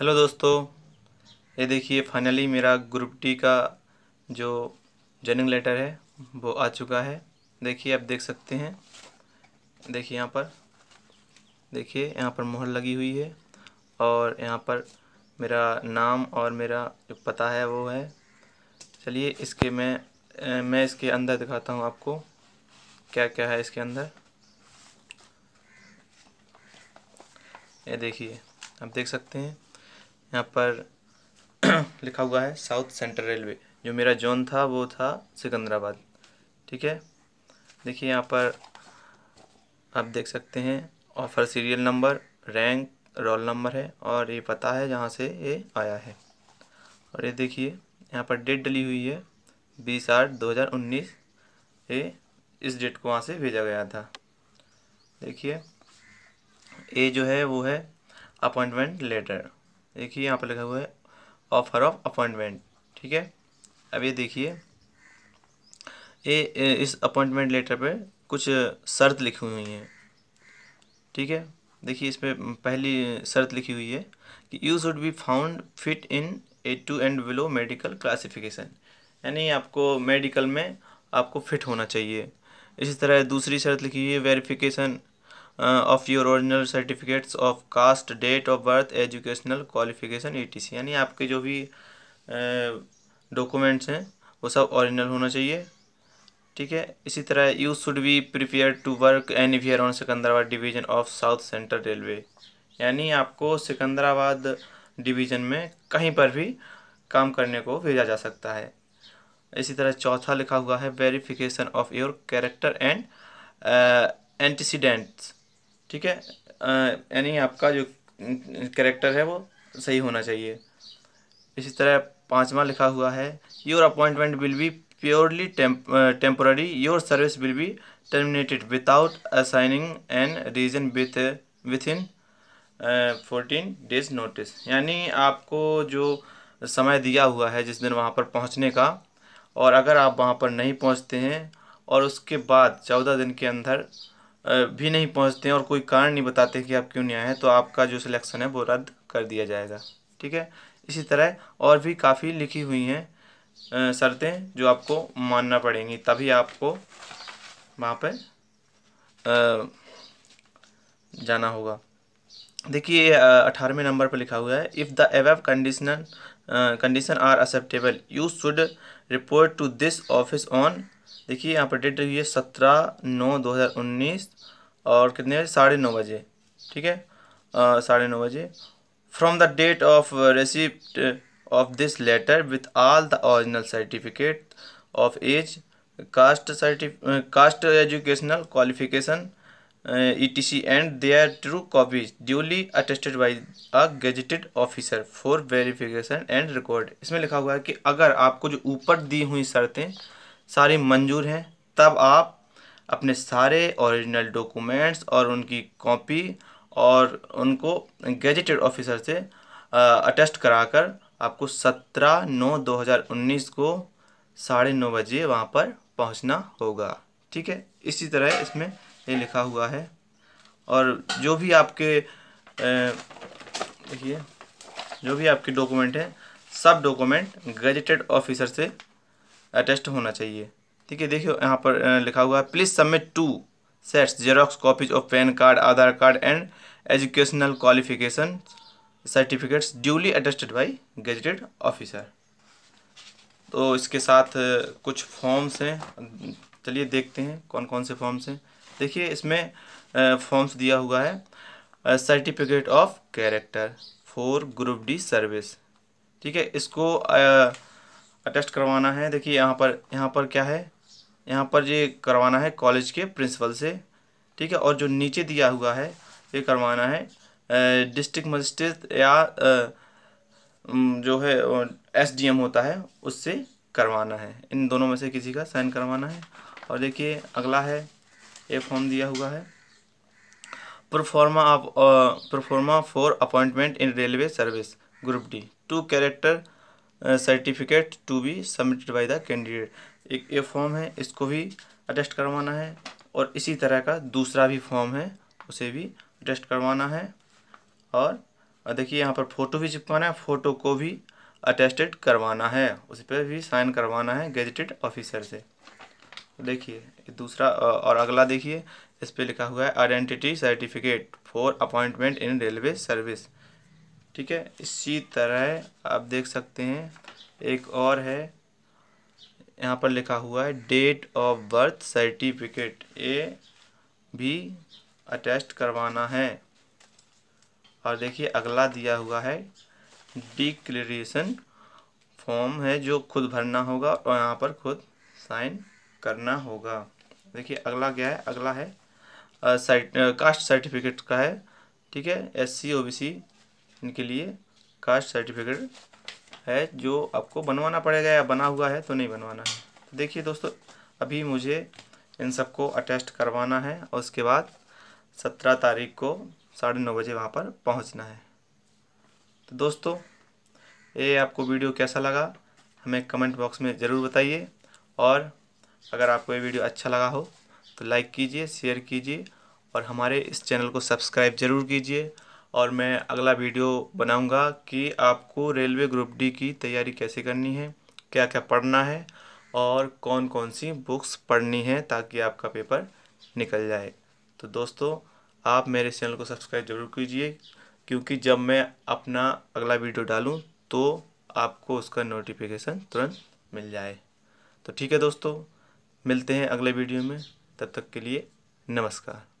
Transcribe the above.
hello दोस्तों ये देखिए फाइनली मेरा ग्रुप टी का जो जॉइनिंग लेटर है वो आ चुका है देखिए आप देख सकते हैं देखिए यहाँ पर देखिए यहाँ पर मोहर लगी हुई है और यहाँ पर मेरा नाम और मेरा जो पता है वो है चलिए इसके मैं मैं इसके अंदर दिखाता हूँ आपको क्या क्या है इसके अंदर ये देखिए आप देख सकते हैं यहाँ पर लिखा हुआ है साउथ सेंट्रल रेलवे जो मेरा जोन था वो था सिकंदराबाद ठीक है देखिए यहाँ पर आप देख सकते हैं offer serial number rank roll number है और ये पता है जहाँ से ये आया है और ये देखिए यहाँ पर डेट डली हुई है बीस आठ दो हज़ार उन्नीस ये इस डेट को वहाँ से भेजा गया था देखिए ये जो है वो है अपॉइंटमेंट लेटर देखिए यहाँ पर लिखा हुआ है ऑफर ऑफ अपॉइंटमेंट ठीक है अब ये देखिए ये इस अपॉइंटमेंट लेटर पे कुछ शर्त लिखी हुई हैं ठीक है देखिए इस पर पहली शर्त लिखी हुई है कि you should be found fit in A two and below medical classification यानी आपको मेडिकल में आपको फिट होना चाहिए इसी तरह दूसरी शर्त लिखी हुई है verification of your original certificates of caste date of birth educational qualification etc यानी आपके जो भी डॉक्यूमेंट्स uh, हैं वो सब ओरिजिनल होना चाहिए ठीक है इसी तरह you should be prepare to work anywhere on Secunderabad division of South Central Railway यानी आपको सिकंदराबाद डिवीज़न में कहीं पर भी काम करने को भेजा जा सकता है इसी तरह चौथा लिखा हुआ है verification of your character and antecedents ठीक है यानी आपका जो करेक्टर है वो सही होना चाहिए इसी तरह पाँचवा लिखा हुआ है your appointment will be purely temporary your service will be terminated without assigning an reason with within fourteen days notice यानी आपको जो समय दिया हुआ है जिस दिन वहाँ पर पहुँचने का और अगर आप वहाँ पर नहीं पहुँचते हैं और उसके बाद चौदह दिन के अंदर भी नहीं पहुंचते हैं और कोई कारण नहीं बताते कि आप क्यों नहीं आए हैं तो आपका जो सिलेक्शन है वो रद्द कर दिया जाएगा ठीक है इसी तरह और भी काफ़ी लिखी हुई हैं शर्तें जो आपको मानना पड़ेंगी तभी आपको वहाँ पर जाना होगा देखिए अठारहवें नंबर पर लिखा हुआ है if the above conditioner condition are acceptable you should report to this office on देखिए यहाँ पर डेट रही है सत्रह नौ दो हज़ार उन्नीस और कितने बजे साढ़े नौ बजे ठीक है साढ़े नौ बजे from the date of receipt of this letter with all the original certificate of age caste certificate caste educational qualification etc and are true copies duly attested by a gazetted officer for verification and record इसमें लिखा हुआ है कि अगर आपको जो ऊपर दी हुई शर्तें सारी मंजूर हैं तब आप अपने सारे ओरिजिनल डॉक्यूमेंट्स और उनकी कॉपी और उनको गेजेटेड ऑफिसर से अटेस्ट कराकर आपको सत्रह नौ दो हज़ार उन्नीस को साढ़े नौ बजे वहाँ पर पहुँचना होगा ठीक है इसी तरह इसमें ये लिखा हुआ है और जो भी आपके देखिए जो भी आपके डॉक्यूमेंट हैं सब डॉक्यूमेंट गजटेड ऑफिसर से अटेस्ट होना चाहिए ठीक है देखिए यहाँ पर लिखा हुआ है please submit two sets xerox copies of PAN card Aadhaar card and educational qualification certificates duly attested by gazetted officer तो इसके साथ कुछ फॉर्म्स हैं चलिए देखते हैं कौन कौन से फॉर्म्स हैं देखिए इसमें फॉर्म्स दिया हुआ है certificate of character for group D service ठीक है इसको अटेस्ट करवाना है देखिए यहाँ पर यहाँ पर क्या है यहाँ पर ये करवाना है कॉलेज के प्रिंसिपल से ठीक है और जो नीचे दिया हुआ है ये करवाना है डिस्ट्रिक्ट मजिस्ट्रेट या जो है एस डी एम होता है उससे करवाना है इन दोनों में से किसी का साइन करवाना है और देखिए अगला है ये फॉर्म दिया हुआ है प्रोफॉर्मा आप proforma for appointment in railway service group D to character certificate to be submitted by the candidate एक ये फॉर्म है इसको भी अटेस्ट करवाना है और इसी तरह का दूसरा भी फॉर्म है उसे भी अटेस्ट करवाना है और देखिए यहाँ पर फ़ोटो भी चिपकाना है फ़ोटो को भी अटेस्टेड करवाना है उस पर भी साइन करवाना है गेजटेड ऑफिसर से तो देखिए दूसरा और अगला देखिए इस पर लिखा हुआ है identity certificate for appointment in railway service ठीक है इसी तरह आप देख सकते हैं एक और है यहाँ पर लिखा हुआ है डेट ऑफ बर्थ सर्टिफिकेट ए भी अटैच करवाना है और देखिए अगला दिया हुआ है डिक्लेरेशन फॉर्म है जो खुद भरना होगा और यहाँ पर खुद साइन करना होगा देखिए अगला क्या है अगला है कास्ट सर्टिफिकेट का है ठीक है S C O B C इनके लिए कास्ट सर्टिफिकेट है जो आपको बनवाना पड़ेगा या बना हुआ है तो नहीं बनवाना है तो देखिए दोस्तों अभी मुझे इन सबको अटेस्ट करवाना है और उसके बाद सत्रह तारीख को साढ़े नौ बजे वहाँ पर पहुँचना है तो दोस्तों ये आपको वीडियो कैसा लगा हमें कमेंट बॉक्स में ज़रूर बताइए और अगर आपको ये वीडियो अच्छा लगा हो तो लाइक कीजिए शेयर कीजिए और हमारे इस चैनल को सब्सक्राइब ज़रूर कीजिए और मैं अगला वीडियो बनाऊंगा कि आपको रेलवे ग्रुप डी की तैयारी कैसे करनी है क्या क्या पढ़ना है और कौन कौन सी बुक्स पढ़नी है ताकि आपका पेपर निकल जाए तो दोस्तों आप मेरे चैनल को सब्सक्राइब जरूर कीजिए क्योंकि जब मैं अपना अगला वीडियो डालूँ तो आपको उसका नोटिफिकेशन तुरंत मिल जाए तो ठीक है दोस्तों मिलते हैं अगले वीडियो में तब तक के लिए नमस्कार